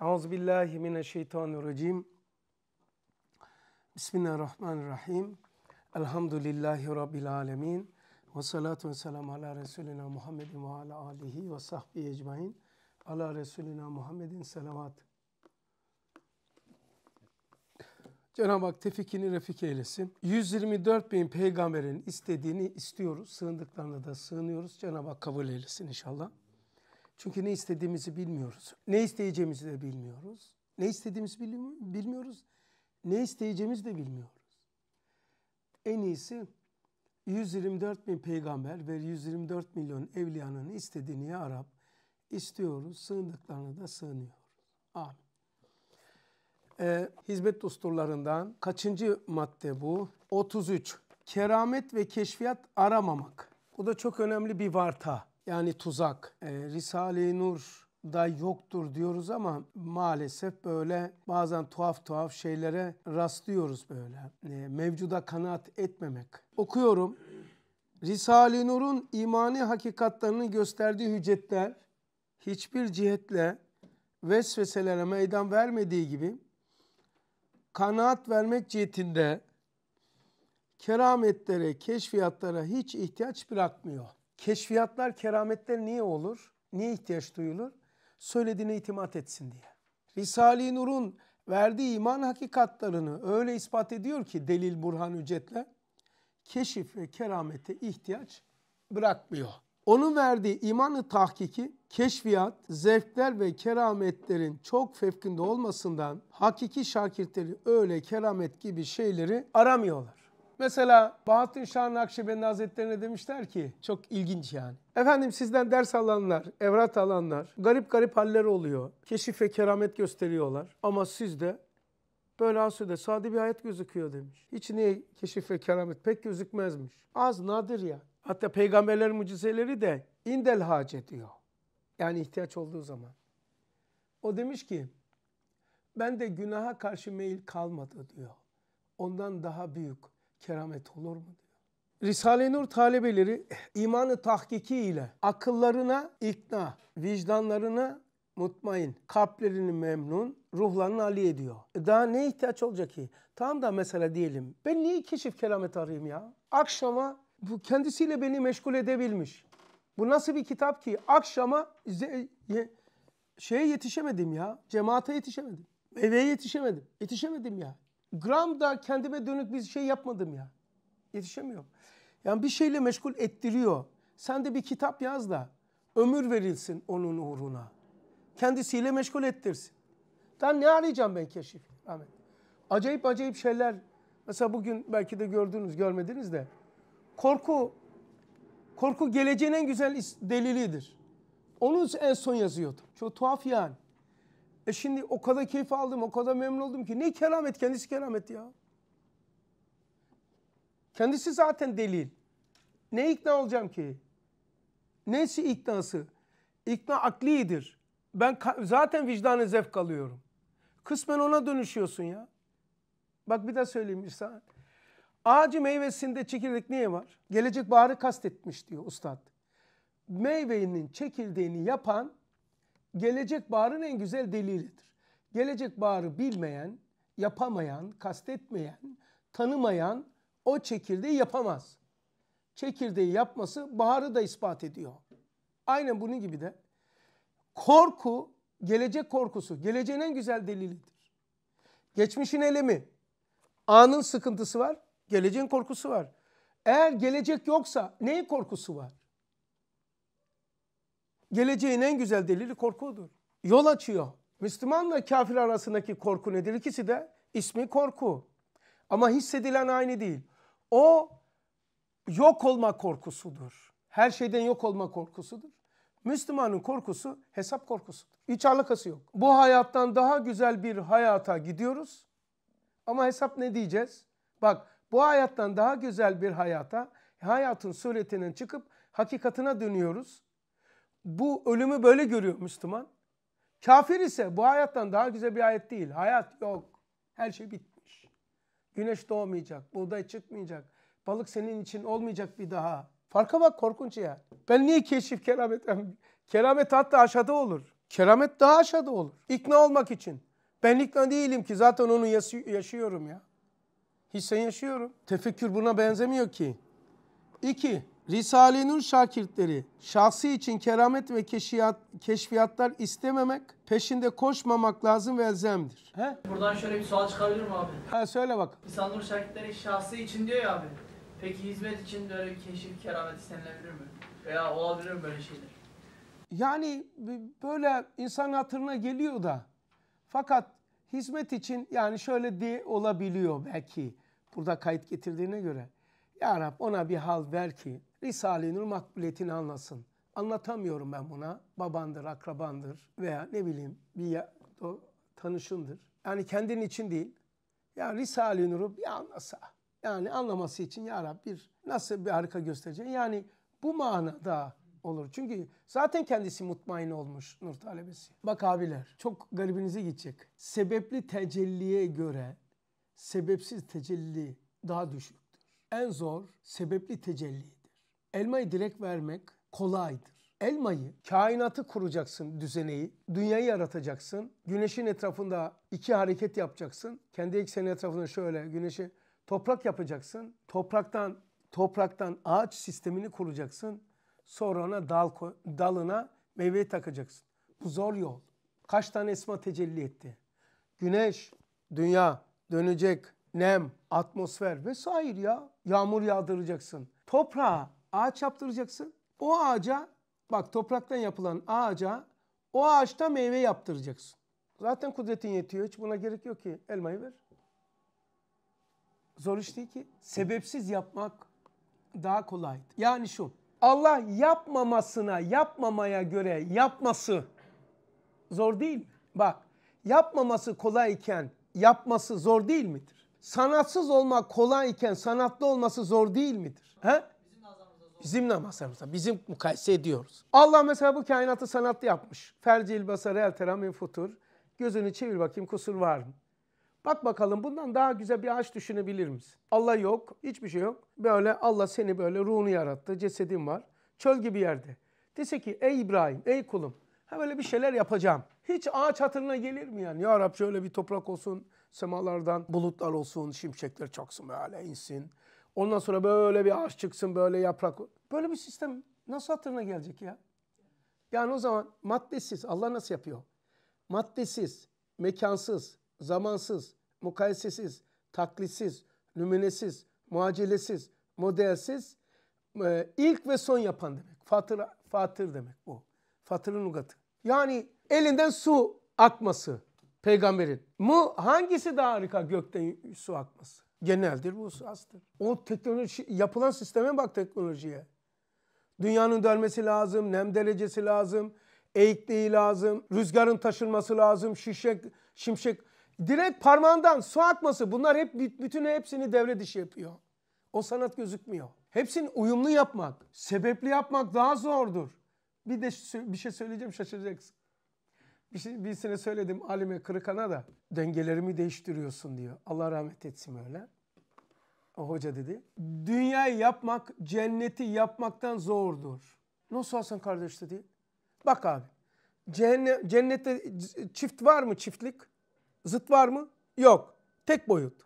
Euzubillahimineşşeytanirracim. Bismillahirrahmanirrahim. Elhamdülillahi Rabbil alemin. Ve salatu ve selamu ala Resulina Muhammedin ve ala alihi ve sahbihi ecmain. Ala Resulina Muhammedin selavat. Cenab-ı Hak tefikini refik eylesin. 124 bin peygamberin istediğini istiyoruz. Sığındıklarına da sığınıyoruz. Cenab-ı Hak kabul eylesin inşallah. Çünkü ne istediğimizi bilmiyoruz. Ne isteyeceğimizi de bilmiyoruz. Ne istediğimizi bilmiyoruz. Ne isteyeceğimizi de bilmiyoruz. En iyisi 124 bin peygamber ve 124 milyon evliyanın istediğini ya Rab istiyoruz. Sığındıklarına da sığınıyoruz. Amin. Ee, hizmet dosturlarından kaçıncı madde bu? 33. Keramet ve keşfiyat aramamak. Bu da çok önemli bir varta yani tuzak. E, Risale-i Nur da yoktur diyoruz ama maalesef böyle bazen tuhaf tuhaf şeylere rastlıyoruz böyle. E, mevcuda kanaat etmemek. Okuyorum. Risale-i Nur'un imani hakikatlerini gösterdiği hüccetler hiçbir cihetle vesveselere meydan vermediği gibi kanaat vermek cihetinde kerametlere, keşfiyatlara hiç ihtiyaç bırakmıyor. Keşfiyatlar, kerametler niye olur? Niye ihtiyaç duyulur? Söylediğine itimat etsin diye. Risale-i Nur'un verdiği iman hakikatlarını öyle ispat ediyor ki delil burhan ücretle keşif ve keramete ihtiyaç bırakmıyor. Onun verdiği imanı tahkiki, keşfiyat, zevkler ve kerametlerin çok fevkinde olmasından hakiki şakirtleri öyle keramet gibi şeyleri aramıyorlar. Mesela Bahattin Şah Nakşibendi Hazretlerine demişler ki çok ilginç yani. Efendim sizden ders alanlar, evrat alanlar garip garip haller oluyor. Keşif ve keramet gösteriyorlar ama siz de Böyle asude sade bir hayat gözüküyor demiş. Hiç niye keşif ve keramet pek gözükmezmiş. Az nadir ya. Hatta peygamberler mucizeleri de indel hace diyor. Yani ihtiyaç olduğu zaman. O demiş ki ben de günaha karşı meyil kalmadı diyor. Ondan daha büyük, keramet olur mu diyor. Risale-i Nur talebeleri imanı tahkiki ile akıllarına ikna, vicdanlarına mutmain, kalplerini memnun, ruhlarını ali ediyor. E daha ne ihtiyaç olacak ki? Tam da mesela diyelim ben niye keşif keramet arayayım ya? Akşama bu kendisiyle beni meşgul edebilmiş. Bu nasıl bir kitap ki? Akşama ye şeye yetişemedim ya. Cemaate yetişemedim. Meyveye yetişemedim. Yetişemedim ya gram da kendime dönük bir şey yapmadım ya. Yetişemiyorum. Yani bir şeyle meşgul ettiriyor. Sen de bir kitap yaz da ömür verilsin onun uğruna. Kendisiyle meşgul ettirsin. Ben ne arayacağım ben keşif? Ahmet. Acayip acayip şeyler. Mesela bugün belki de gördünüz, görmediniz de. Korku, korku geleceğin en güzel delilidir. Onu en son yazıyordum. Çok tuhaf yani. E şimdi o kadar keyif aldım, o kadar memnun oldum ki. Ne keramet? Kendisi keramet ya. Kendisi zaten delil. Ne ikna olacağım ki? Nesi iknası? İkna aklidir. Ben zaten vicdanı zevk alıyorum. Kısmen ona dönüşüyorsun ya. Bak bir daha söyleyeyim bir saat. Ağacı meyvesinde çekirdek niye var? Gelecek baharı kastetmiş diyor ustad. Meyvenin çekirdeğini yapan gelecek baharın en güzel delilidir. Gelecek baharı bilmeyen, yapamayan, kastetmeyen, tanımayan o çekirdeği yapamaz. Çekirdeği yapması baharı da ispat ediyor. Aynen bunun gibi de korku, gelecek korkusu, geleceğin en güzel delilidir. Geçmişin elemi, anın sıkıntısı var, geleceğin korkusu var. Eğer gelecek yoksa neyin korkusu var? geleceğin en güzel delili korkudur. Yol açıyor. Müslümanla kafir arasındaki korku nedir? İkisi de ismi korku. Ama hissedilen aynı değil. O yok olma korkusudur. Her şeyden yok olma korkusudur. Müslümanın korkusu hesap korkusudur. Hiç alakası yok. Bu hayattan daha güzel bir hayata gidiyoruz. Ama hesap ne diyeceğiz? Bak bu hayattan daha güzel bir hayata, hayatın suretinden çıkıp hakikatine dönüyoruz bu ölümü böyle görüyor Müslüman. Kafir ise bu hayattan daha güzel bir hayat değil. Hayat yok. Her şey bitmiş. Güneş doğmayacak, buğday çıkmayacak, balık senin için olmayacak bir daha. Farka bak korkunç ya. Ben niye keşif keramet? Keramet hatta aşağıda olur. Keramet daha aşağıda olur. İkna olmak için. Ben ikna değilim ki zaten onu yaşıyorum ya. Hissen yaşıyorum. Tefekkür buna benzemiyor ki. İki, Risale-i Nur şakirtleri şahsi için keramet ve keşfiyat, keşfiyatlar istememek, peşinde koşmamak lazım ve elzemdir. He? Buradan şöyle bir sual çıkabilir mi abi? He söyle bak. Risale-i Nur şakirtleri şahsi için diyor ya abi. Peki hizmet için böyle bir keşif, keramet istenilebilir mi? Veya olabilir mi böyle şeyler? Yani böyle insan hatırına geliyor da. Fakat hizmet için yani şöyle de olabiliyor belki. Burada kayıt getirdiğine göre. Ya Rab ona bir hal ver ki Risale-i Nur makbuletini anlasın. Anlatamıyorum ben buna. Babandır, akrabandır veya ne bileyim bir ya, o, tanışındır. Yani kendin için değil. Ya Risale-i Nur'u bir anlasa. Yani anlaması için ya Rab bir nasıl bir harika göstereceğim. Yani bu manada olur. Çünkü zaten kendisi mutmain olmuş nur talebesi. Bak abiler çok garibinize gidecek. Sebepli tecelliye göre sebepsiz tecelli daha düşüktür. En zor sebepli tecelli. Elmayı direkt vermek kolaydır. Elmayı, kainatı kuracaksın düzeneyi, dünyayı yaratacaksın. Güneşin etrafında iki hareket yapacaksın. Kendi ekseni etrafında şöyle güneşi toprak yapacaksın. Topraktan topraktan ağaç sistemini kuracaksın. Sonra ona dal dalına meyve takacaksın. Bu zor yol. Kaç tane esma tecelli etti? Güneş, dünya, dönecek, nem, atmosfer vesaire ya. Yağmur yağdıracaksın. Toprağa ağaç yaptıracaksın. O ağaca bak topraktan yapılan ağaca o ağaçta meyve yaptıracaksın. Zaten kudretin yetiyor. Hiç buna gerek yok ki. Elmayı ver. Zor iş değil ki. Sebepsiz yapmak daha kolaydı. Yani şu. Allah yapmamasına, yapmamaya göre yapması zor değil mi? Bak, yapmaması kolayken yapması zor değil midir? Sanatsız olmak kolayken sanatlı olması zor değil midir? He? Bizim namazlarımızda. Bizim mukayese ediyoruz. Allah mesela bu kainatı sanatlı yapmış. Fercil basarı el teramin futur. Gözünü çevir bakayım kusur var mı? Bak bakalım bundan daha güzel bir ağaç düşünebilir misin? Allah yok, hiçbir şey yok. Böyle Allah seni böyle ruhunu yarattı, cesedin var. Çöl gibi yerde. Dese ki ey İbrahim, ey kulum ha böyle bir şeyler yapacağım. Hiç ağaç hatırına gelir mi yani? Ya Rab şöyle bir toprak olsun, semalardan bulutlar olsun, şimşekler çaksın böyle insin. Ondan sonra böyle bir ağaç çıksın böyle yaprak. Böyle bir sistem nasıl hatırına gelecek ya? Yani o zaman maddesiz Allah nasıl yapıyor? Maddesiz, mekansız, zamansız, mukayesesiz, taklitsiz, nümunesiz, muacelesiz, modelsiz e, ilk ve son yapan demek. Fatır, fatır demek bu. Fatırın lugatı. Yani elinden su akması peygamberin. Mu hangisi daha harika gökten su akması? geneldir bu astır. O teknoloji yapılan sisteme bak teknolojiye. Dünyanın dönmesi lazım, nem derecesi lazım, eğikliği lazım, rüzgarın taşınması lazım, şişek, şimşek. Direkt parmağından su atması bunlar hep bütün hepsini devre dışı yapıyor. O sanat gözükmüyor. Hepsini uyumlu yapmak, sebepli yapmak daha zordur. Bir de bir şey söyleyeceğim şaşıracaksın. Bir, şey, bir sene söyledim Alime Kırıkan'a da dengelerimi değiştiriyorsun diyor. Allah rahmet etsin öyle. O hoca dedi. Dünyayı yapmak cenneti yapmaktan zordur. Nasıl Hasan kardeş dedi. Bak abi cehennem, cennette çift var mı çiftlik? Zıt var mı? Yok. Tek boyut.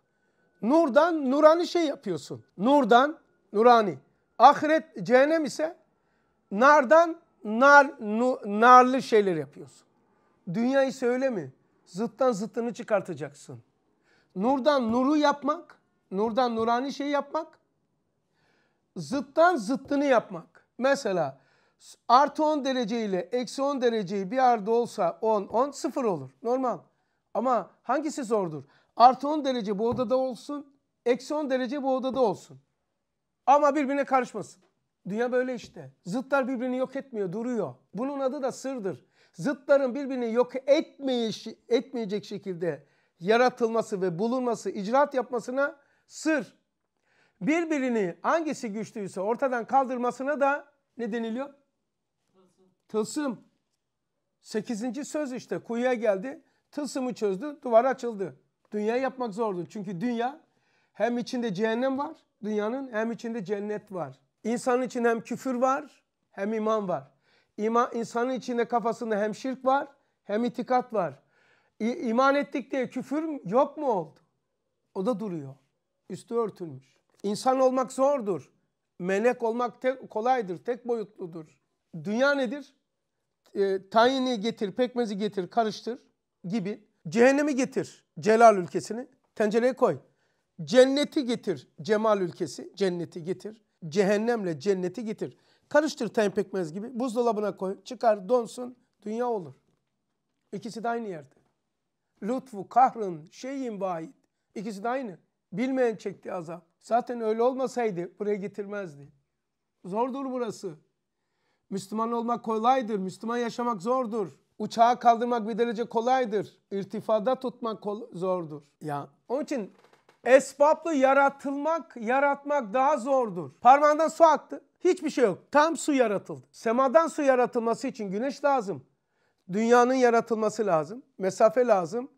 Nurdan nurani şey yapıyorsun. Nurdan nurani. Ahiret cehennem ise nardan nar, nu, narlı şeyler yapıyorsun. Dünyayı söyle mi? Zıttan zıttını çıkartacaksın. Nurdan nuru yapmak, nurdan nurani şey yapmak, zıttan zıttını yapmak. Mesela artı 10 derece ile eksi 10 dereceyi bir arada olsa 10, 10 sıfır olur. Normal. Ama hangisi zordur? Artı 10 derece bu odada olsun, eksi 10 derece bu odada olsun. Ama birbirine karışmasın. Dünya böyle işte. Zıtlar birbirini yok etmiyor, duruyor. Bunun adı da sırdır zıtların birbirini yok etmeyiş, etmeyecek şekilde yaratılması ve bulunması, icraat yapmasına sır. Birbirini hangisi güçlüyse ortadan kaldırmasına da ne deniliyor? Tılsım. Sekizinci söz işte kuyuya geldi, tılsımı çözdü, duvar açıldı. Dünya yapmak zordu çünkü dünya hem içinde cehennem var dünyanın hem içinde cennet var. İnsanın için hem küfür var hem iman var. İma, insanın içinde kafasında hem şirk var hem itikat var. İ, iman ettik diye küfür yok mu oldu? O da duruyor. Üstü örtülmüş. İnsan olmak zordur. Melek olmak tek, kolaydır, tek boyutludur. Dünya nedir? E, tayini getir, pekmezi getir, karıştır gibi. Cehennemi getir, celal ülkesini. Tencereye koy. Cenneti getir, cemal ülkesi. Cenneti getir. Cehennemle cenneti getir. Karıştır tayin pekmez gibi. Buzdolabına koy. Çıkar donsun. Dünya olur. İkisi de aynı yerde. Lütfu, kahrın, şeyin vahid. İkisi de aynı. Bilmeyen çekti azap. Zaten öyle olmasaydı buraya getirmezdi. Zordur burası. Müslüman olmak kolaydır. Müslüman yaşamak zordur. Uçağı kaldırmak bir derece kolaydır. İrtifada tutmak kol zordur. Ya onun için esbaplı yaratılmak, yaratmak daha zordur. Parmağından su aktı. Hiçbir şey yok. Tam su yaratıldı. Semadan su yaratılması için güneş lazım. Dünyanın yaratılması lazım. Mesafe lazım.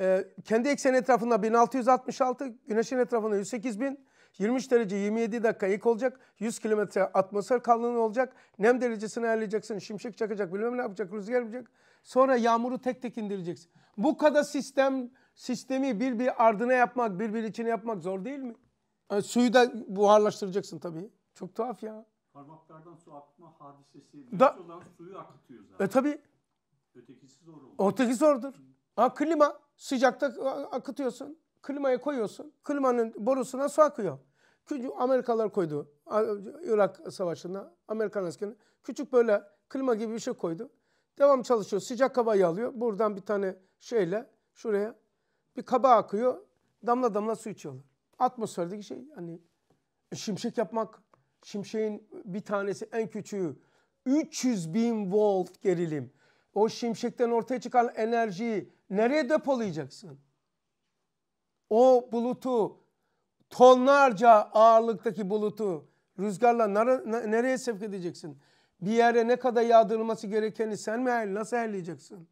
Ee, kendi ekseni etrafında 1666, güneşin etrafında 108 bin. 23 derece 27 dakika ilk olacak. 100 kilometre atmosfer kalınlığı olacak. Nem derecesini ayarlayacaksın. Şimşek çakacak bilmem ne yapacak rüzgar yapacak. Sonra yağmuru tek tek indireceksin. Bu kadar sistem sistemi bir bir ardına yapmak, bir bir içine yapmak zor değil mi? Yani e, suyu da buharlaştıracaksın tabii. Çok tuhaf ya. Parmaklardan su akma hadisesi. Da, olan suyu akıtıyor zaten. E tabi. Ötekisi zor olur. Ötekisi zordur. Ha, klima sıcakta akıtıyorsun. Klimaya koyuyorsun. Klimanın borusuna su akıyor. Küçük Amerikalılar koydu. Irak Savaşı'nda Amerikan askeri. Küçük böyle klima gibi bir şey koydu. Devam çalışıyor. Sıcak havayı alıyor. Buradan bir tane şeyle şuraya bir kaba akıyor. Damla damla su içiyorlar. Atmosferdeki şey hani e, şimşek yapmak, Şimşeğin bir tanesi en küçüğü 300 bin volt gerilim. O şimşekten ortaya çıkan enerjiyi nereye depolayacaksın? O bulutu tonlarca ağırlıktaki bulutu rüzgarla nereye sevk edeceksin? Bir yere ne kadar yağdırılması gerekeni sen mi nasıl ayarlayacaksın?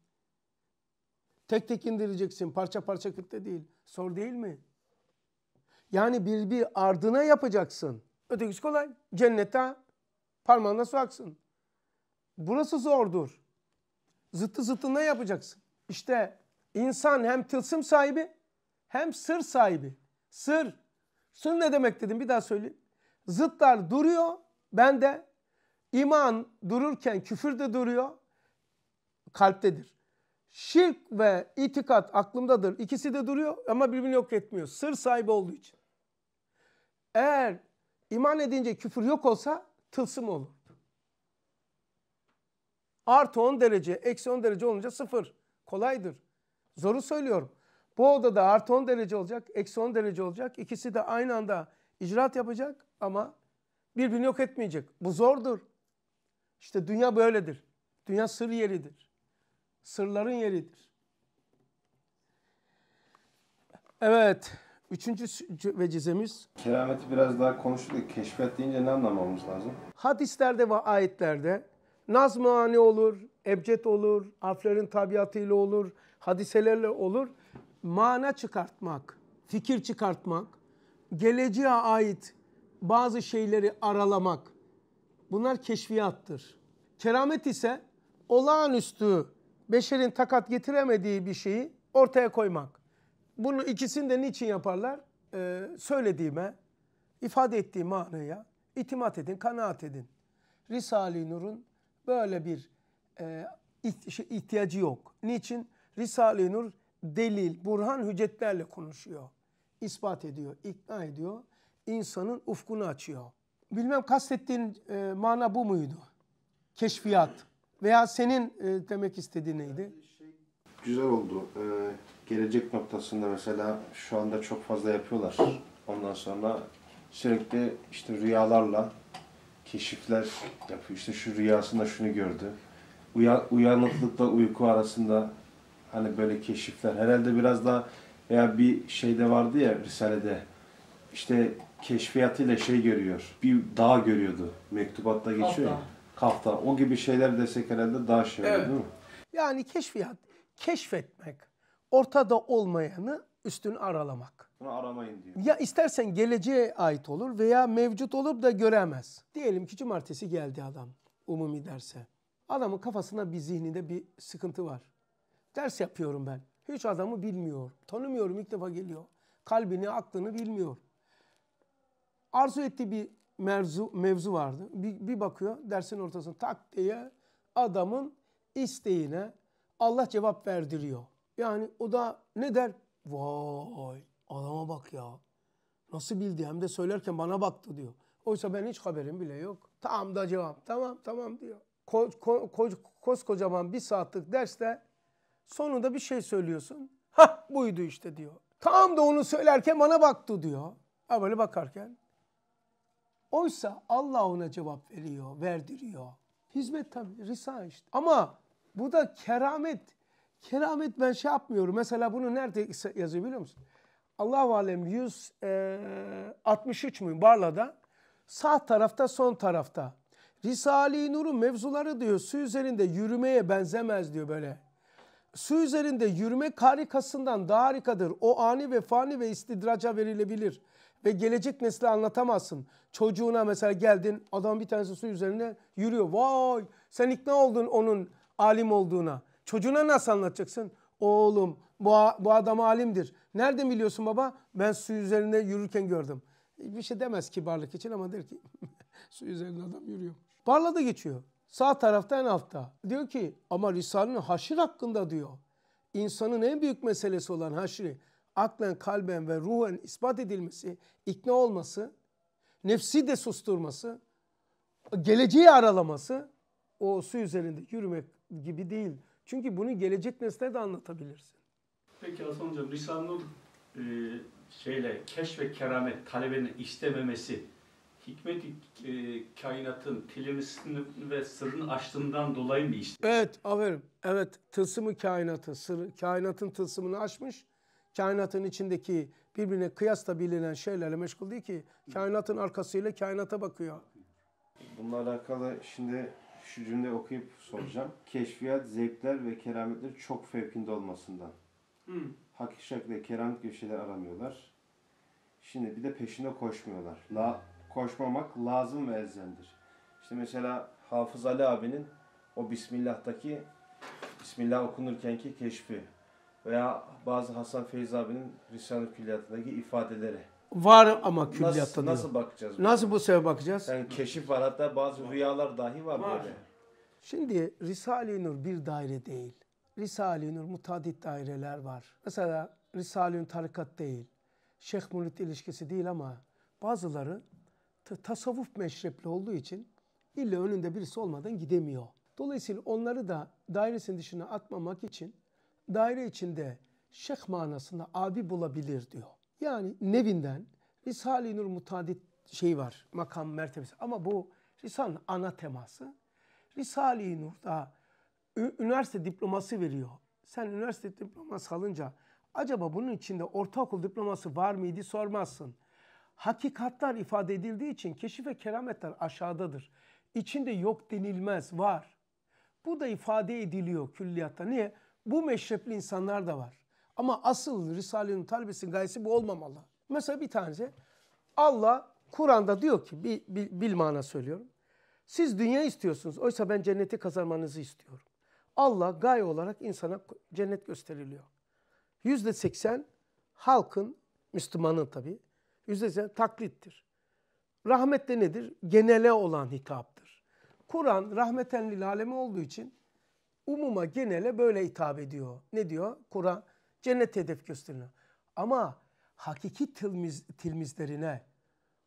Tek tek indireceksin parça parça kütle değil. Sor değil mi? Yani bir bir ardına yapacaksın. Ötekisi kolay. Cennete parmağına su aksın. Burası zordur. Zıttı zıttına yapacaksın. İşte insan hem tılsım sahibi hem sır sahibi. Sır. Sır ne demek dedim bir daha söyleyeyim. Zıtlar duruyor. Ben de iman dururken küfür de duruyor. Kalptedir. Şirk ve itikat aklımdadır. İkisi de duruyor ama birbirini yok etmiyor. Sır sahibi olduğu için. Eğer İman edince küfür yok olsa tılsım olur. Artı 10 derece, eksi 10 derece olunca sıfır. Kolaydır. Zoru söylüyorum. Bu odada artı 10 derece olacak, eksi 10 derece olacak. İkisi de aynı anda icraat yapacak ama birbirini yok etmeyecek. Bu zordur. İşte dünya böyledir. Dünya sır yeridir. Sırların yeridir. Evet. Üçüncü vecizemiz. Kerameti biraz daha konuştuk. Keşfet deyince ne anlamamız lazım? Hadislerde ve ayetlerde nazmani olur, ebced olur, harflerin tabiatıyla olur, hadiselerle olur. Mana çıkartmak, fikir çıkartmak, geleceğe ait bazı şeyleri aralamak. Bunlar keşfiyattır. Keramet ise olağanüstü beşerin takat getiremediği bir şeyi ortaya koymak. Bunu ikisini de niçin yaparlar? Ee, söylediğime, ifade ettiğim manaya itimat edin, kanaat edin. Risale-i Nur'un böyle bir e, şey, ihtiyacı yok. Niçin? Risale-i Nur delil, burhan, hüccetlerle konuşuyor. ispat ediyor, ikna ediyor. insanın ufkunu açıyor. Bilmem kastettiğin e, mana bu muydu? Keşfiyat veya senin e, demek istediğin neydi? Güzel oldu. Ee, gelecek noktasında mesela şu anda çok fazla yapıyorlar. Ondan sonra sürekli işte rüyalarla keşifler yapıyor. İşte şu rüyasında şunu gördü. Uya, uyanıklıkla uyku arasında hani böyle keşifler. Herhalde biraz daha veya bir şeyde vardı ya Risale'de işte keşfiyatıyla şey görüyor. Bir dağ görüyordu. Mektubatta geçiyor Kafta. ya. Kafta. O gibi şeyler desek herhalde daha şey evet. değil mi? Yani keşfiyat, keşfetmek ortada olmayanı üstün aralamak. Bunu aramayın diyor. Ya istersen geleceğe ait olur veya mevcut olup da göremez. Diyelim ki cumartesi geldi adam umumi derse. Adamın kafasında bir zihninde bir sıkıntı var. Ders yapıyorum ben. Hiç adamı bilmiyor. Tanımıyorum ilk defa geliyor. Kalbini, aklını bilmiyor. Arzu ettiği bir mevzu, mevzu vardı. Bir, bir bakıyor dersin ortasına tak diye adamın isteğine Allah cevap verdiriyor. Yani o da ne der? Vay adama bak ya. Nasıl bildi hem de söylerken bana baktı diyor. Oysa ben hiç haberim bile yok. Tamam da cevap. Tamam tamam diyor. Ko, ko, ko, koskocaman bir saatlik derste sonunda bir şey söylüyorsun. Ha buydu işte diyor. Tam da onu söylerken bana baktı diyor. Ha böyle bakarken. Oysa Allah ona cevap veriyor, verdiriyor. Hizmet tabii, risa işte. Ama bu da keramet. Keramet ben şey yapmıyorum. Mesela bunu nerede yazıyor biliyor musun? Allah alem 163 e, mü Barla'da sağ tarafta son tarafta. Risale-i Nur'un mevzuları diyor su üzerinde yürümeye benzemez diyor böyle. Su üzerinde yürümek harikasından daha harikadır. O ani ve fani ve istidraca verilebilir. Ve gelecek nesle anlatamazsın. Çocuğuna mesela geldin adam bir tanesi su üzerinde yürüyor. Vay sen ikna oldun onun alim olduğuna. Çocuğuna nasıl anlatacaksın? Oğlum bu, bu adam alimdir. Nereden biliyorsun baba? Ben su üzerinde yürürken gördüm. Bir şey demez kibarlık için ama der ki su üzerinde adam yürüyor. barla da geçiyor. Sağ tarafta en altta. Diyor ki ama Risale'nin haşir hakkında diyor. İnsanın en büyük meselesi olan haşri aklen, kalben ve ruhen ispat edilmesi, ikna olması, nefsi de susturması, geleceği aralaması o su üzerinde yürümek gibi değil. Çünkü bunu gelecek nesne de anlatabilirsin. Peki Hasan Hocam, Risale-i Nur e, şeyle keş ve keramet talebenin istememesi hikmeti e, kainatın telemisini ve sırrını açtığından dolayı mı işte? Evet, aferin. Evet, tılsımı kainatı, sır, kainatın tılsımını açmış. Kainatın içindeki birbirine kıyasla bilinen şeylerle meşgul değil ki. Kainatın arkasıyla kainata bakıyor. Bununla alakalı şimdi şu cümle okuyup soracağım. Keşfiyat, zevkler ve kerametler çok fevkinde olmasından. Hmm. Hakikat ve keramet gibi şeyler aramıyorlar. Şimdi bir de peşinde koşmuyorlar. La, koşmamak lazım ve elzemdir. İşte mesela Hafız Ali abinin o Bismillah'taki Bismillah okunurkenki keşfi veya bazı Hasan Feyz abinin Risale-i Külliyatı'ndaki ifadeleri var ama külliyatında. Nasıl, nasıl bakacağız? Nasıl bu sebefe bakacağız? Yani keşif var hatta bazı rüyalar dahi var, var. böyle. Şimdi Risale-i Nur bir daire değil. Risale-i Nur mutadit daireler var. Mesela Risale-i Nur tarikat değil. Şeyh Murid ilişkisi değil ama bazıları tasavvuf meşrepli olduğu için illa önünde birisi olmadan gidemiyor. Dolayısıyla onları da dairesinin dışına atmamak için daire içinde şeyh manasında abi bulabilir diyor. Yani Nevin'den Risale-i Nur Mutadit şey var, makam mertebesi. Ama bu Risale'nin ana teması. Risale-i Nur'da üniversite diploması veriyor. Sen üniversite diploması alınca acaba bunun içinde ortaokul diploması var mıydı sormazsın. Hakikatlar ifade edildiği için keşif ve kerametler aşağıdadır. İçinde yok denilmez, var. Bu da ifade ediliyor külliyatta. Niye? Bu meşrepli insanlar da var. Ama asıl Risale'nin talebesinin gayesi bu olmamalı. Mesela bir tanesi Allah Kur'an'da diyor ki bir bil, bil mana söylüyorum. Siz dünya istiyorsunuz. Oysa ben cenneti kazanmanızı istiyorum. Allah gay olarak insana cennet gösteriliyor. Yüzde seksen halkın, Müslümanın tabii, yüzde seksen taklittir. Rahmet de nedir? Genele olan hitaptır. Kur'an rahmeten lil alemi olduğu için umuma genele böyle hitap ediyor. Ne diyor? Kur'an Cennet hedef gösteriliyor. Ama hakiki tilmiz, tilmizlerine,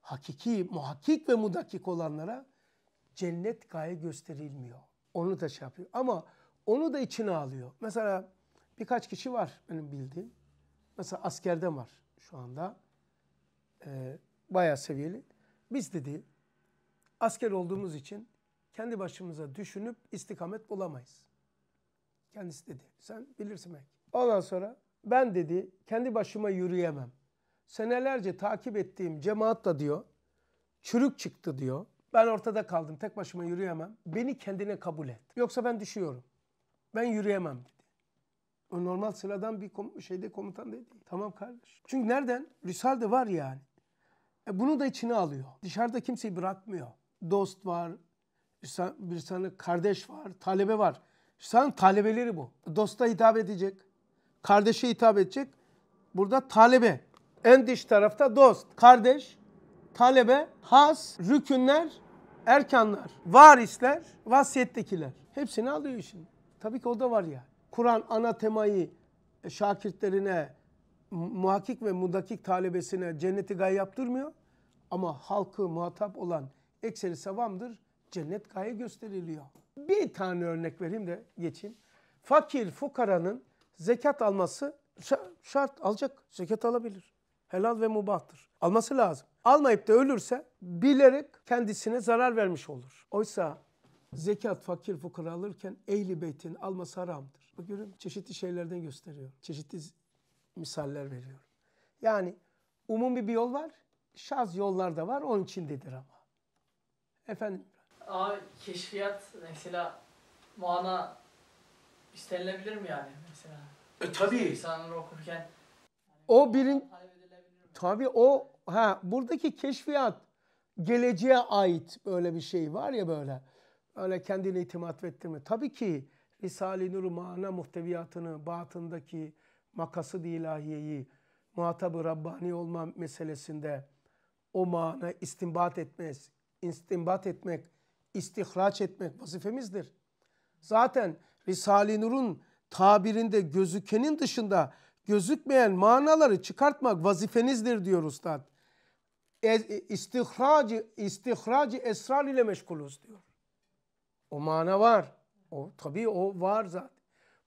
hakiki, muhakkik ve mudakik olanlara cennet gaye gösterilmiyor. Onu da şey yapıyor. Ama onu da içine alıyor. Mesela birkaç kişi var benim bildiğim. Mesela askerde var şu anda. Ee, bayağı seviyeli. Biz dedi asker olduğumuz için kendi başımıza düşünüp istikamet bulamayız. Kendisi dedi. Sen bilirsin belki. Ondan sonra ben dedi kendi başıma yürüyemem. Senelerce takip ettiğim cemaatla diyor çürük çıktı diyor. Ben ortada kaldım tek başıma yürüyemem. Beni kendine kabul et. Yoksa ben düşüyorum. Ben yürüyemem dedi. O normal sıradan bir kom şeyde komutan dedi. Tamam kardeş. Çünkü nereden? Risale var yani. E bunu da içine alıyor. Dışarıda kimseyi bırakmıyor. Dost var, bir sana kardeş var, talebe var. Sen talebeleri bu. Dosta hitap edecek. Kardeşe hitap edecek. Burada talebe. En dış tarafta dost. Kardeş, talebe, has, rükünler, erkanlar, varisler, vasiyettekiler. Hepsini alıyor işin? Tabii ki o da var ya. Kur'an ana temayı e, şakirtlerine, muhakkik ve mudakik talebesine cenneti gay yaptırmıyor. Ama halkı muhatap olan ekseri savamdır. Cennet gaye gösteriliyor. Bir tane örnek vereyim de geçeyim. Fakir fukaranın zekat alması şart alacak. Zekat alabilir. Helal ve mubahtır. Alması lazım. Almayıp da ölürse bilerek kendisine zarar vermiş olur. Oysa zekat fakir fukara alırken ehli beytin alması haramdır. Bugün çeşitli şeylerden gösteriyor. Çeşitli misaller veriyor. Yani umumi bir yol var. Şaz yollar da var. Onun içindedir ama. Efendim. Aa, keşfiyat mesela muana. İstenilebilir mi yani mesela? E tabii. İnsanları okurken. Yani o birin... Tabii o... Ha, buradaki keşfiyat geleceğe ait böyle bir şey var ya böyle. Öyle kendini itimat ettirme. Tabii ki Risale-i Nur mana muhteviyatını, batındaki makası-ı ilahiyeyi, muhatabı Rabbani olma meselesinde o mana istinbat etmez. İstinbat etmek, istihraç etmek vazifemizdir. Zaten Risale-i Nur'un tabirinde gözükenin dışında gözükmeyen manaları çıkartmak vazifenizdir diyor ustad. E, istihracı, istihracı esrar ile meşguluz diyor. O mana var. O, tabii o var zaten.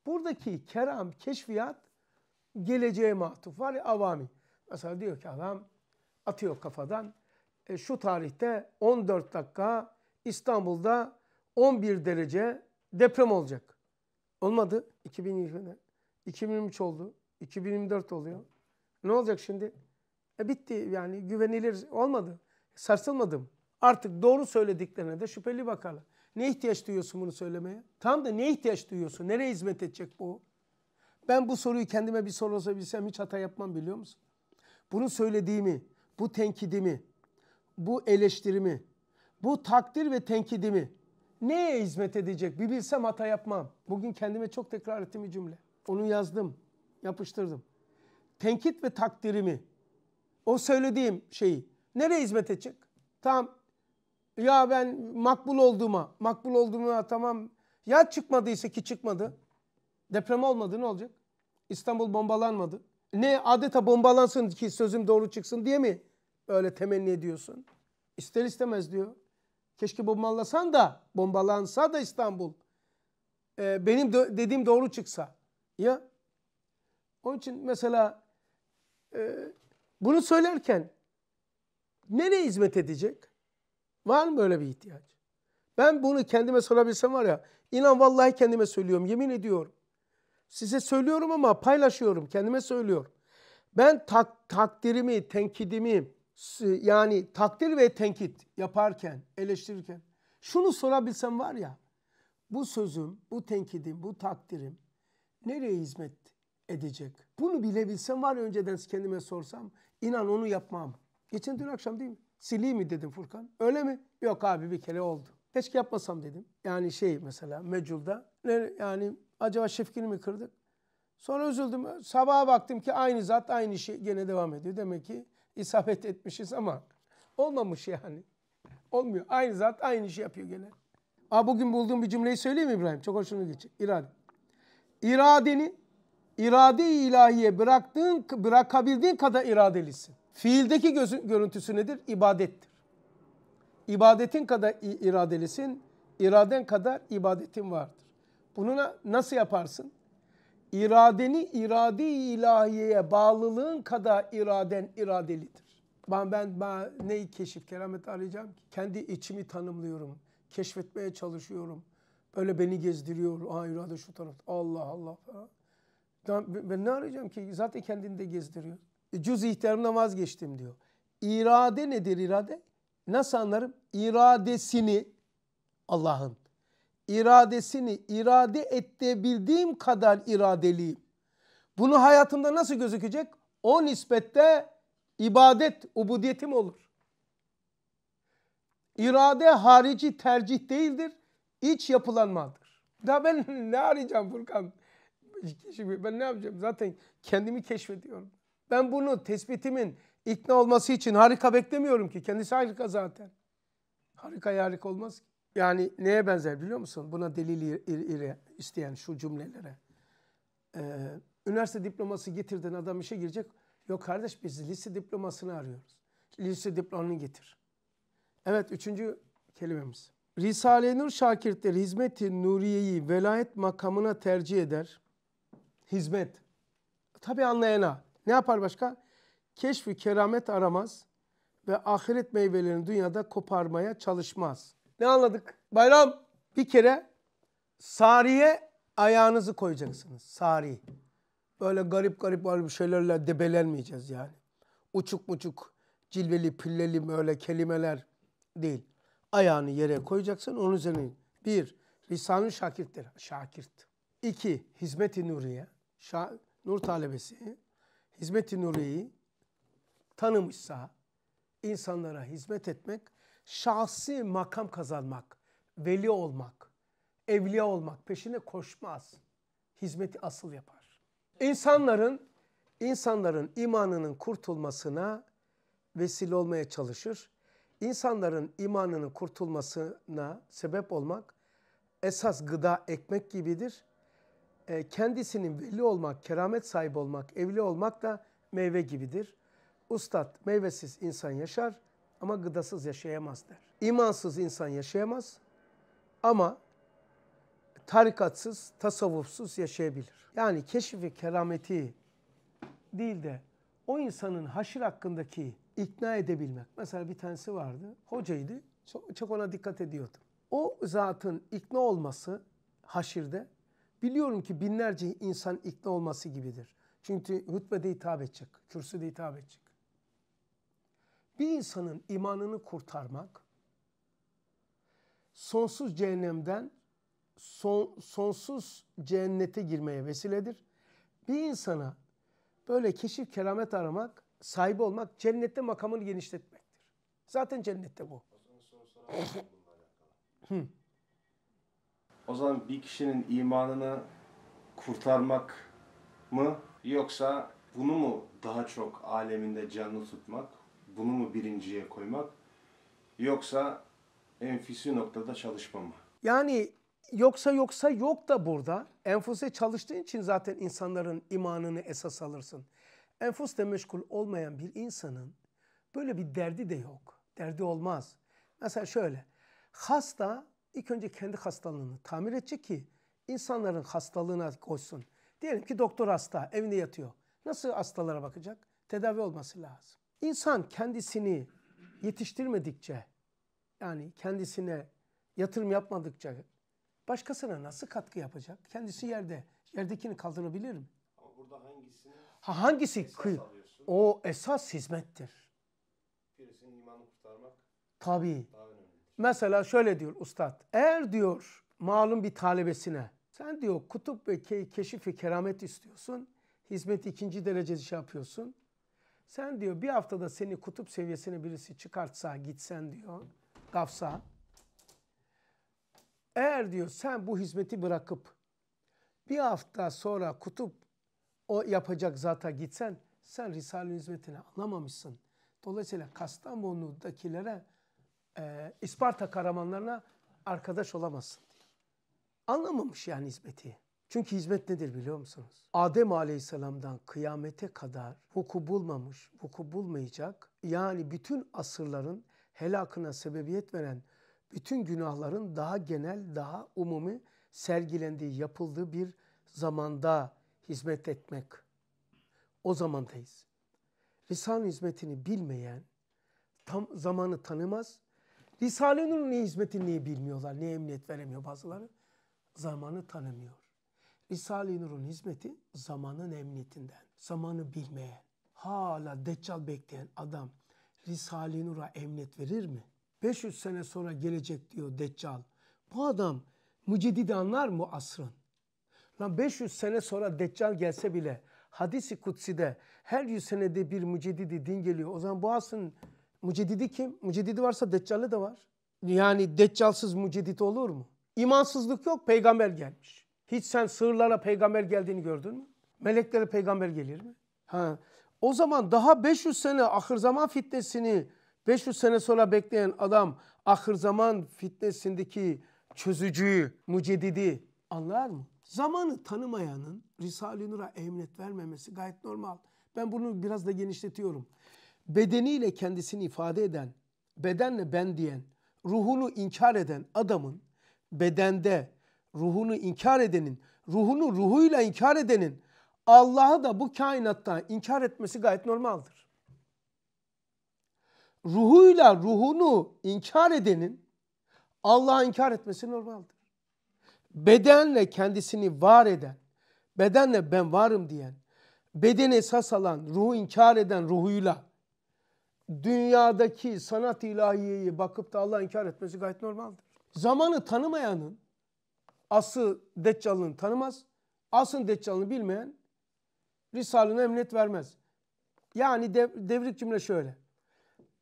Buradaki keram, keşfiyat geleceğe matuf var ya avami. Mesela diyor ki adam atıyor kafadan. E, şu tarihte 14 dakika İstanbul'da 11 derece deprem olacak. Olmadı. 2020'de. 2023 oldu. 2024 oluyor. Ne olacak şimdi? E bitti yani güvenilir olmadı. Sarsılmadım. Artık doğru söylediklerine de şüpheli bakalım Ne ihtiyaç duyuyorsun bunu söylemeye? Tam da ne ihtiyaç duyuyorsun? Nereye hizmet edecek bu? Ben bu soruyu kendime bir soru olsabilsem hiç hata yapmam biliyor musun? Bunu söylediğimi, bu tenkidimi, bu eleştirimi, bu takdir ve tenkidimi neye hizmet edecek? Bir bilsem hata yapmam. Bugün kendime çok tekrar ettiğim bir cümle. Onu yazdım, yapıştırdım. Tenkit ve takdirimi, o söylediğim şeyi nereye hizmet edecek? Tam, ya ben makbul olduğuma, makbul olduğuma tamam. Ya çıkmadıysa ki çıkmadı. Deprem olmadı ne olacak? İstanbul bombalanmadı. Ne adeta bombalansın ki sözüm doğru çıksın diye mi öyle temenni ediyorsun? İster istemez diyor. Keşke bombalasan da, bombalansa da İstanbul. Ee, benim de, dediğim doğru çıksa. Ya onun için mesela e, bunu söylerken nereye hizmet edecek? Var mı böyle bir ihtiyaç? Ben bunu kendime sorabilsem var ya, inan vallahi kendime söylüyorum, yemin ediyorum. Size söylüyorum ama paylaşıyorum, kendime söylüyorum. Ben tak, takdirimi, tenkidimi, yani takdir ve tenkit yaparken, eleştirirken şunu sorabilsem var ya bu sözüm, bu tenkidim, bu takdirim nereye hizmet edecek? Bunu bilebilsem var ya önceden kendime sorsam inan onu yapmam. Geçen dün akşam değil mi? Sileyim mi dedim Furkan. Öyle mi? Yok abi bir kere oldu. Keşke yapmasam dedim. Yani şey mesela meculda yani acaba şefkini mi kırdık? Sonra üzüldüm. Sabaha baktım ki aynı zat aynı şey gene devam ediyor. Demek ki isabet etmişiz ama olmamış yani. Olmuyor. Aynı zat aynı işi yapıyor gene. Aa, bugün bulduğum bir cümleyi söyleyeyim mi İbrahim? Çok hoşuna geçecek. İrade. İradeni irade ilahiye bıraktığın, bırakabildiğin kadar iradelisin. Fiildeki gözü, görüntüsü nedir? İbadettir. İbadetin kadar iradelisin, iraden kadar ibadetin vardır. Bunu nasıl yaparsın? iradeni irade ilahiyeye bağlılığın kadar iraden iradelidir. Ben, ben, ben neyi keşif keramet arayacağım ki? Kendi içimi tanımlıyorum. Keşfetmeye çalışıyorum. Böyle beni gezdiriyor. Aa irade şu tarafta. Allah Allah falan. Ben, ben ne arayacağım ki? Zaten kendini de gezdiriyor. E, Cüz ihtiyarımdan vazgeçtim diyor. İrade nedir irade? Nasıl anlarım? İradesini Allah'ın iradesini irade ettebildiğim kadar iradeliyim. Bunu hayatımda nasıl gözükecek? O nispette ibadet, ubudiyetim olur. İrade harici tercih değildir, iç yapılanmadır. Da ben ne arayacağım Furkan? Şimdi ben ne yapacağım? Zaten kendimi keşfediyorum. Ben bunu tespitimin ikna olması için harika beklemiyorum ki. Kendisi harika zaten. Harika harika olmaz ki. Yani neye benzer biliyor musun? Buna delil iri, iri isteyen şu cümlelere. Ee, üniversite diploması getirdin adam işe girecek. Yok kardeş biz lise diplomasını arıyoruz. Lise diplomanı getir. Evet üçüncü kelimemiz. Risale-i Nur şakirtleri hizmeti Nuriye'yi velayet makamına tercih eder. Hizmet. Tabi anlayana. Ne yapar başka? Keşfi keramet aramaz ve ahiret meyvelerini dünyada koparmaya çalışmaz. Ne anladık? Bayram bir kere sariye ayağınızı koyacaksınız. Sari. Böyle garip garip böyle bir şeylerle debelenmeyeceğiz yani. Uçuk muçuk, cilveli pilleli böyle kelimeler değil. Ayağını yere koyacaksın. Onun üzerine bir, lisanı şakirttir. Şakirt. İki, hizmet-i nuriye. Şa nur talebesi. Hizmet-i nuriyeyi tanımışsa insanlara hizmet etmek şahsi makam kazanmak, veli olmak, evliya olmak peşine koşmaz. Hizmeti asıl yapar. İnsanların insanların imanının kurtulmasına vesile olmaya çalışır. İnsanların imanının kurtulmasına sebep olmak esas gıda ekmek gibidir. E, kendisinin veli olmak, keramet sahibi olmak, evli olmak da meyve gibidir. Ustad meyvesiz insan yaşar ama gıdasız yaşayamaz der. İmansız insan yaşayamaz ama tarikatsız, tasavvufsuz yaşayabilir. Yani keşif ve kerameti değil de o insanın haşir hakkındaki ikna edebilmek. Mesela bir tanesi vardı, hocaydı, çok, çok ona dikkat ediyordum. O zatın ikna olması haşirde, biliyorum ki binlerce insan ikna olması gibidir. Çünkü hutbede hitap edecek, kürsüde hitap edecek bir insanın imanını kurtarmak, sonsuz cehennemden son, sonsuz cennete girmeye vesiledir. Bir insana böyle keşif keramet aramak, sahip olmak cennette makamını genişletmektir. Zaten cennette bu. O zaman bir kişinin imanını kurtarmak mı yoksa bunu mu daha çok aleminde canlı tutmak bunu mu birinciye koymak yoksa enfisi noktada çalışma mı? Yani yoksa yoksa yok da burada. Enfuse çalıştığın için zaten insanların imanını esas alırsın. Enfusle meşgul olmayan bir insanın böyle bir derdi de yok. Derdi olmaz. Mesela şöyle. Hasta ilk önce kendi hastalığını tamir edecek ki insanların hastalığına koşsun. Diyelim ki doktor hasta, evinde yatıyor. Nasıl hastalara bakacak? Tedavi olması lazım. İnsan kendisini yetiştirmedikçe yani kendisine yatırım yapmadıkça başkasına nasıl katkı yapacak? Kendisi yerde yerdekini kaldırabilir mi? Ama burada hangisini ha, hangisi esas alıyorsun? O esas hizmettir. Birisinin imanı kurtarmak Tabii. Mesela şöyle diyor ustad. Eğer diyor malum bir talebesine sen diyor kutup ve keşif ve keramet istiyorsun. Hizmet ikinci derece şey yapıyorsun. Sen diyor bir haftada seni kutup seviyesine birisi çıkartsa gitsen diyor. Gafsa. Eğer diyor sen bu hizmeti bırakıp bir hafta sonra kutup o yapacak zata gitsen sen Risale-i Hizmetini anlamamışsın. Dolayısıyla Kastamonu'dakilere e, İsparta karamanlarına arkadaş olamazsın diyor. Anlamamış yani hizmeti. Çünkü hizmet nedir biliyor musunuz? Adem Aleyhisselam'dan kıyamete kadar vuku bulmamış, vuku bulmayacak yani bütün asırların helakına sebebiyet veren bütün günahların daha genel, daha umumi sergilendiği, yapıldığı bir zamanda hizmet etmek. O zamandayız. Risale hizmetini bilmeyen tam zamanı tanımaz. Risale-i Nur'un hizmetini niye bilmiyorlar, niye emniyet veremiyor bazıları? Zamanı tanımıyor. Risale-i Nur'un hizmeti zamanın emniyetinden, zamanı bilmeyen, hala deccal bekleyen adam Risale-i Nur'a emniyet verir mi? 500 sene sonra gelecek diyor deccal. Bu adam mücedidi anlar mı asrın? Lan 500 sene sonra deccal gelse bile hadisi kutsi'de her 100 senede bir mücedidi din geliyor. O zaman bu asrın mücedidi kim? Mücedidi varsa deccalı da var. Yani deccalsız mücedid olur mu? İmansızlık yok peygamber gelmiş. Hiç sen sığırlara peygamber geldiğini gördün mü? Meleklere peygamber gelir mi? Ha. O zaman daha 500 sene ahır zaman fitnesini 500 sene sonra bekleyen adam ahır zaman fitnesindeki çözücüyü, mucedidi anlar mı? Zamanı tanımayanın Risale-i Nur'a emniyet vermemesi gayet normal. Ben bunu biraz da genişletiyorum. Bedeniyle kendisini ifade eden, bedenle ben diyen, ruhunu inkar eden adamın bedende ruhunu inkar edenin, ruhunu ruhuyla inkar edenin Allah'ı da bu kainatta inkar etmesi gayet normaldir. Ruhuyla ruhunu inkar edenin Allah'ı inkar etmesi normaldir. Bedenle kendisini var eden, bedenle ben varım diyen, bedeni esas alan, ruhu inkar eden ruhuyla dünyadaki sanat ilahiyeyi bakıp da Allah'ı inkar etmesi gayet normaldir. Zamanı tanımayanın asıl Deccal'ını tanımaz. Asıl Deccal'ını bilmeyen Risal'ına emniyet vermez. Yani dev, devrik cümle şöyle.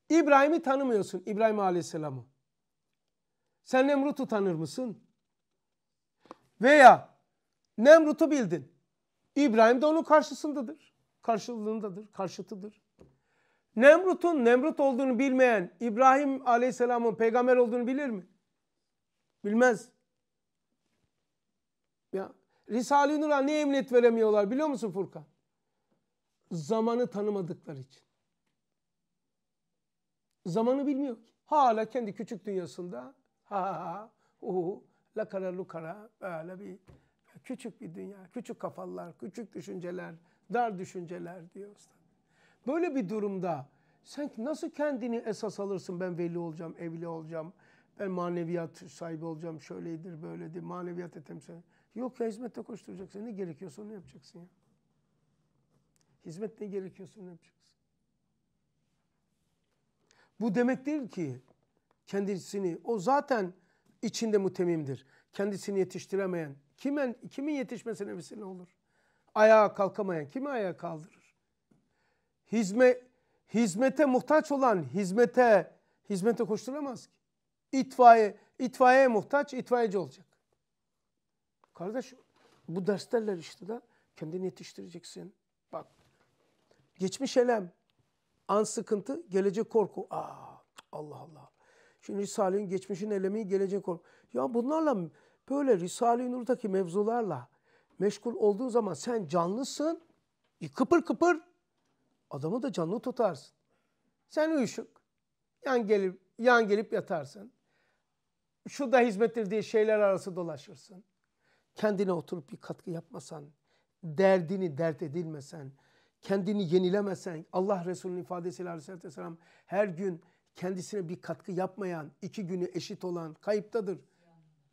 İbrahim'i tanımıyorsun İbrahim Aleyhisselam'ı. Sen Nemrut'u tanır mısın? Veya Nemrut'u bildin. İbrahim de onun karşısındadır. Karşılığındadır, karşıtıdır. Nemrut'un Nemrut olduğunu bilmeyen İbrahim Aleyhisselam'ın peygamber olduğunu bilir mi? Bilmez. Ya Risale-i Nur'a ne emniyet veremiyorlar biliyor musun Furkan? Zamanı tanımadıkları için. Zamanı bilmiyor ki. Hala kendi küçük dünyasında ha ha uhu la kara lukara böyle bir küçük bir dünya, küçük kafalar, küçük düşünceler, dar düşünceler diyor usta. Böyle bir durumda sen nasıl kendini esas alırsın ben veli olacağım, evli olacağım, ben maneviyat sahibi olacağım, şöyledir, böyledir, maneviyat temsil Yok ya hizmette koşturacaksın. Ne gerekiyorsa onu yapacaksın ya. Hizmet ne gerekiyorsa onu yapacaksın. Bu demek değil ki kendisini o zaten içinde mutemimdir. Kendisini yetiştiremeyen kimen kimin yetişmesine vesile olur? Ayağa kalkamayan kimi ayağa kaldırır? Hizme, hizmete muhtaç olan hizmete hizmete koşturamaz ki. İtfaiye itfaiye muhtaç itfaiyeci olacak. Kardeş bu derslerler işte da kendini yetiştireceksin. Bak geçmiş elem, an sıkıntı, gelecek korku. Aa, Allah Allah. Şimdi Risale-i geçmişin elemi, gelecek korku. Ya bunlarla böyle Risale-i Nur'daki mevzularla meşgul olduğun zaman sen canlısın. E, kıpır kıpır adamı da canlı tutarsın. Sen uyuşuk. Yan gelip yan gelip yatarsın. Şu da hizmettir diye şeyler arası dolaşırsın kendine oturup bir katkı yapmasan, derdini dert edilmesen, kendini yenilemesen, Allah Resulü'nün ifadesiyle aleyhissalatü vesselam her gün kendisine bir katkı yapmayan, iki günü eşit olan kayıptadır,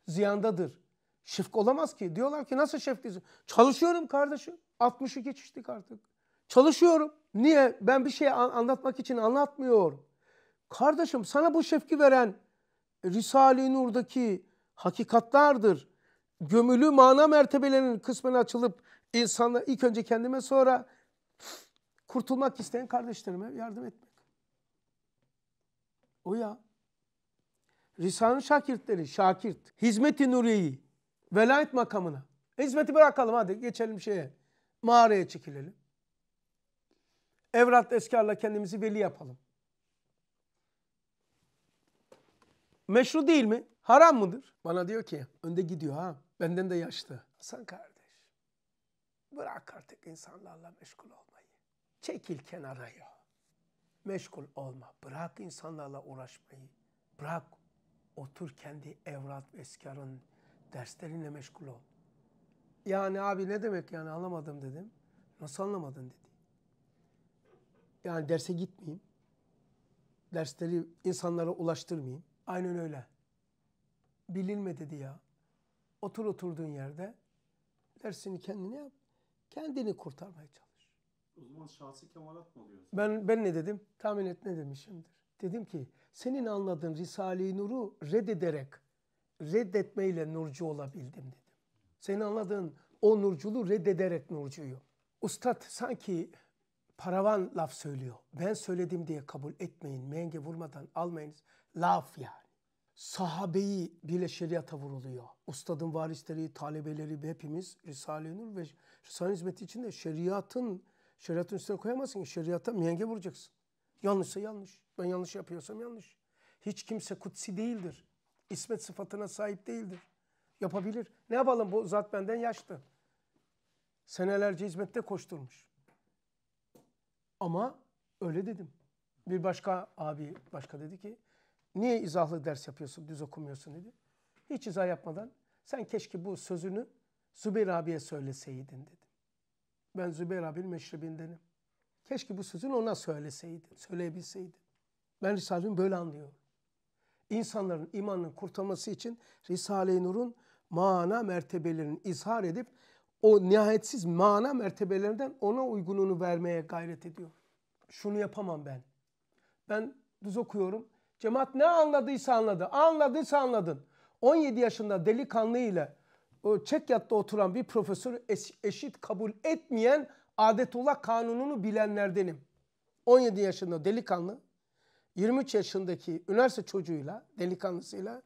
ziyandadır. Şıfk olamaz ki. Diyorlar ki nasıl şefkisin? Çalışıyorum kardeşim. 62 geçiştik artık. Çalışıyorum. Niye? Ben bir şey anlatmak için anlatmıyorum. Kardeşim sana bu şefki veren Risale-i Nur'daki hakikatlardır gömülü mana mertebelerinin kısmen açılıp insanlar ilk önce kendime sonra kurtulmak isteyen kardeşlerime yardım etmek. O ya. Risale-i Şakirtleri, Şakirt, Hizmet-i Nuriye'yi, velayet makamına. E, hizmeti bırakalım hadi geçelim şeye. Mağaraya çekilelim. Evrat eskarla kendimizi veli yapalım. Meşru değil mi? Haram mıdır? Bana diyor ki önde gidiyor ha. Benden de yaşlı. Hasan kardeş, bırak artık insanlarla meşgul olmayı. Çekil kenaraya. Meşgul olma. Bırak insanlarla uğraşmayı. Bırak otur kendi evrat ve eskarın derslerinle meşgul ol. Yani abi ne demek yani anlamadım dedim. Nasıl anlamadın dedi. Yani derse gitmeyeyim. Dersleri insanlara ulaştırmayayım. Aynen öyle. Bilinme dedi ya. Otur oturduğun yerde dersini kendini yap. Kendini kurtarmaya çalış. O zaman şahsi kemalat mı oluyorsun? Ben, ben ne dedim? Tahmin et ne demişimdir. Dedim ki senin anladığın Risale-i Nur'u reddederek reddetmeyle nurcu olabildim dedim. Senin anladığın o nurculuğu reddederek nurcuyu. Ustad sanki paravan laf söylüyor. Ben söyledim diye kabul etmeyin. Menge vurmadan almayınız. Laf yani sahabeyi bile şeriata vuruluyor. Ustadın varisleri, talebeleri hepimiz Risale-i Nur ve Risale hizmeti içinde şeriatın, şeriatın üstüne koyamazsın ki şeriata miyenge vuracaksın. Yanlışsa yanlış. Ben yanlış yapıyorsam yanlış. Hiç kimse kutsi değildir. İsmet sıfatına sahip değildir. Yapabilir. Ne yapalım bu zat benden yaşlı. Senelerce hizmette koşturmuş. Ama öyle dedim. Bir başka abi başka dedi ki Niye izahlı ders yapıyorsun, düz okumuyorsun dedi. Hiç izah yapmadan sen keşke bu sözünü Zübeyir abiye söyleseydin dedim. Ben Zübeyir abinin meşrebindenim. Keşke bu sözünü ona söyleseydin, söyleyebilseydin. Ben Risale'nin böyle anlıyorum. İnsanların imanını kurtarması için Risale-i Nur'un mana mertebelerini izhar edip o nihayetsiz mana mertebelerinden ona uygununu vermeye gayret ediyor. Şunu yapamam ben. Ben düz okuyorum. Cemaat ne anladıysa anladı. Anladıysa anladın. 17 yaşında delikanlı ile o Çekyat'ta oturan bir profesör eşit kabul etmeyen adetullah kanununu bilenlerdenim. 17 yaşında delikanlı, 23 yaşındaki üniversite çocuğuyla, delikanlısıyla,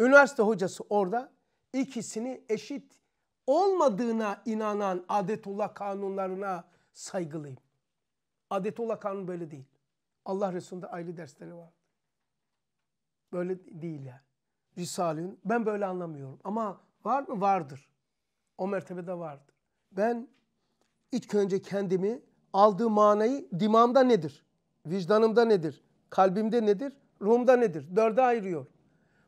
üniversite hocası orada ikisini eşit olmadığına inanan adetullah kanunlarına saygılıyım. Adetullah kanun böyle değil. Allah Resulü'nde aile dersleri var. Böyle değil yani. Risalün. Ben böyle anlamıyorum. Ama var mı? Vardır. O mertebede vardır. Ben ilk önce kendimi aldığı manayı dimağımda nedir? Vicdanımda nedir? Kalbimde nedir? Ruhumda nedir? Dörde ayırıyor.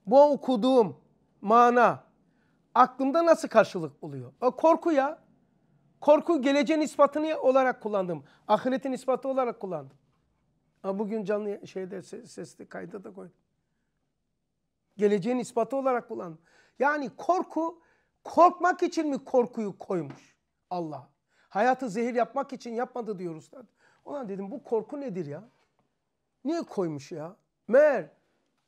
Bu okuduğum mana aklımda nasıl karşılık buluyor? O e, korku ya. Korku geleceğin ispatını olarak kullandım. Ahiretin ispatı olarak kullandım. Ama bugün canlı şeyde sesli kayda da koydum. Geleceğin ispatı olarak kullan. Yani korku korkmak için mi korkuyu koymuş Allah? Hayatı zehir yapmak için yapmadı diyor Üstad. Ulan dedim bu korku nedir ya? Niye koymuş ya? Meğer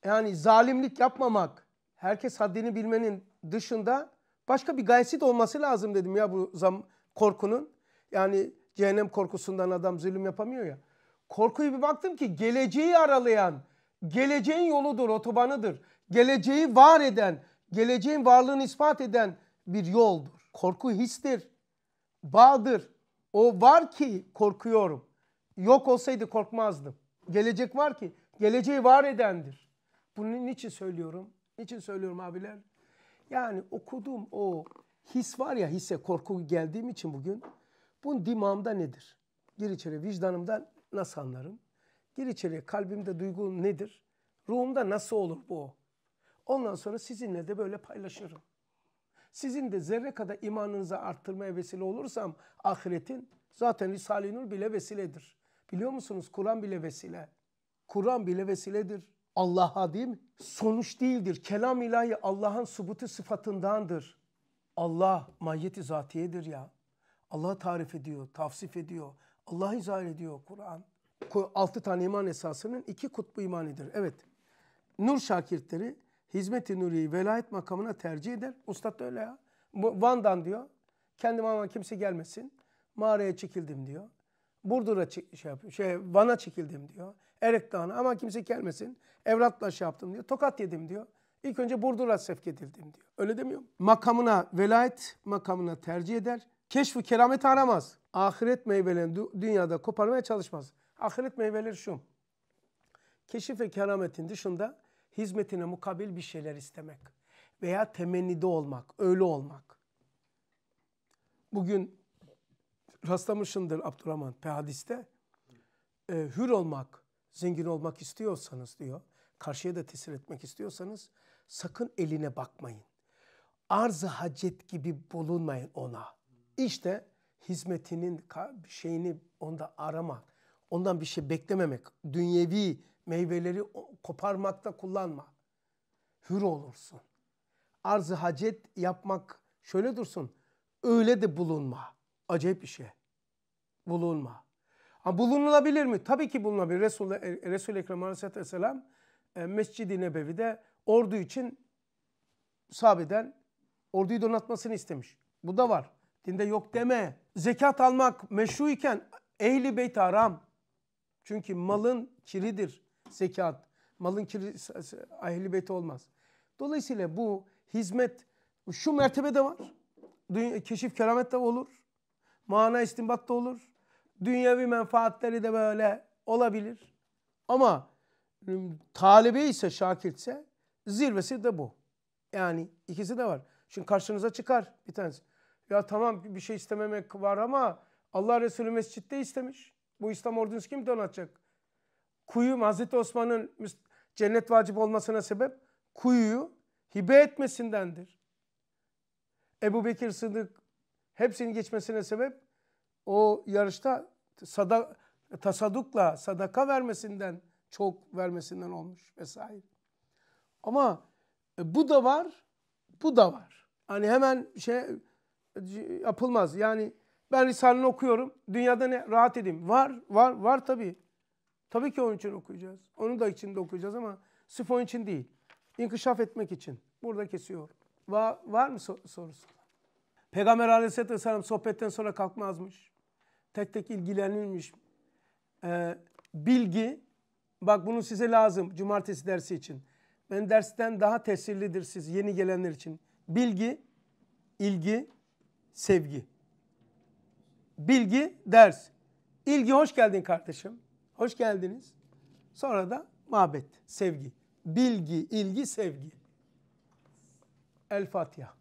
yani zalimlik yapmamak, herkes haddini bilmenin dışında başka bir gayesi de olması lazım dedim ya bu zam korkunun. Yani cehennem korkusundan adam zulüm yapamıyor ya. Korkuyu bir baktım ki geleceği aralayan, geleceğin yoludur, otobanıdır geleceği var eden, geleceğin varlığını ispat eden bir yoldur. Korku histir, bağdır. O var ki korkuyorum. Yok olsaydı korkmazdım. Gelecek var ki, geleceği var edendir. Bunu niçin söylüyorum? Niçin söylüyorum abiler? Yani okuduğum o his var ya hisse korku geldiğim için bugün. Bunun dimağımda nedir? Gir içeri vicdanımda nasıl anlarım? Gir içeri kalbimde duygu nedir? Ruhumda nasıl olur bu? Ondan sonra sizinle de böyle paylaşırım. Sizin de zerre kadar imanınızı arttırmaya vesile olursam ahiretin zaten Risale-i Nur bile vesiledir. Biliyor musunuz? Kur'an bile vesile. Kur'an bile vesiledir. Allah'a değil mi? Sonuç değildir. Kelam ilahi Allah'ın subutu sıfatındandır. Allah mahiyeti zatiyedir ya. Allah tarif ediyor, tavsif ediyor. Allah izah ediyor Kur'an. Altı tane iman esasının iki kutbu imanidir. Evet. Nur şakirtleri Hizmet-i Nuri'yi velayet makamına tercih eder. Ustad da öyle ya. Bu, Van'dan diyor. Kendim ama kimse gelmesin. Mağaraya çekildim diyor. Burdur'a şey, şey Van'a çekildim diyor. Erek Dağı'na ama kimse gelmesin. Evlatla şey yaptım diyor. Tokat yedim diyor. İlk önce Burdur'a sevk edildim diyor. Öyle demiyor Makamına, velayet makamına tercih eder. Keşfi keramet aramaz. Ahiret meyvelerini dünyada koparmaya çalışmaz. Ahiret meyveleri şu. Keşif ve kerametin dışında hizmetine mukabil bir şeyler istemek veya temennide olmak, öyle olmak. Bugün rastlamışındır Abdurrahman Pehadis'te. E, ee, hür olmak, zengin olmak istiyorsanız diyor, karşıya da tesir etmek istiyorsanız sakın eline bakmayın. Arz-ı hacet gibi bulunmayın ona. İşte hizmetinin şeyini onda arama, ondan bir şey beklememek, dünyevi meyveleri koparmakta kullanma. Hür olursun. Arzı hacet yapmak şöyle dursun. Öyle de bulunma. Acayip bir şey. Bulunma. Ha, bulunulabilir mi? Tabii ki bulunabilir. Resul, e, Resul-i Ekrem Aleyhisselatü Vesselam e, Mescid-i Nebevi'de ordu için sahabeden orduyu donatmasını istemiş. Bu da var. Dinde yok deme. Zekat almak meşru iken ehli beyt haram. Çünkü malın kiridir zekat. Malın kiri ahli beyti olmaz. Dolayısıyla bu hizmet şu mertebede var. Dünya, keşif keramet de olur. Mana istinbat da olur. Dünyevi menfaatleri de böyle olabilir. Ama talibe ise şakirtse zirvesi de bu. Yani ikisi de var. Şimdi karşınıza çıkar bir tanesi. Ya tamam bir şey istememek var ama Allah Resulü mescitte istemiş. Bu İslam ordusu kim donatacak? Kuyu Hazreti Osman'ın cennet vacip olmasına sebep kuyuyu hibe etmesindendir. Ebu Bekir Sıddık hepsini geçmesine sebep o yarışta sada, tasadukla sadaka vermesinden çok vermesinden olmuş vesaire. Ama e, bu da var, bu da var. Hani hemen şey yapılmaz. Yani ben Risale'ni okuyorum. Dünyada ne rahat edeyim. Var, var, var tabii. Tabii ki onun için okuyacağız. Onu da içinde okuyacağız ama sırf onun için değil. İnkışaf etmek için. Burada kesiyor. Va var mı sor sorusu? Peygamber aleyhisselatü vesselam sohbetten sonra kalkmazmış. Tek tek ilgilenilmiş. Ee, bilgi, bak bunu size lazım cumartesi dersi için. Ben dersten daha tesirlidir siz yeni gelenler için. Bilgi, ilgi, sevgi. Bilgi, ders. İlgi hoş geldin kardeşim. Hoş geldiniz. Sonra da muhabbet, sevgi. Bilgi, ilgi, sevgi. El Fatiha.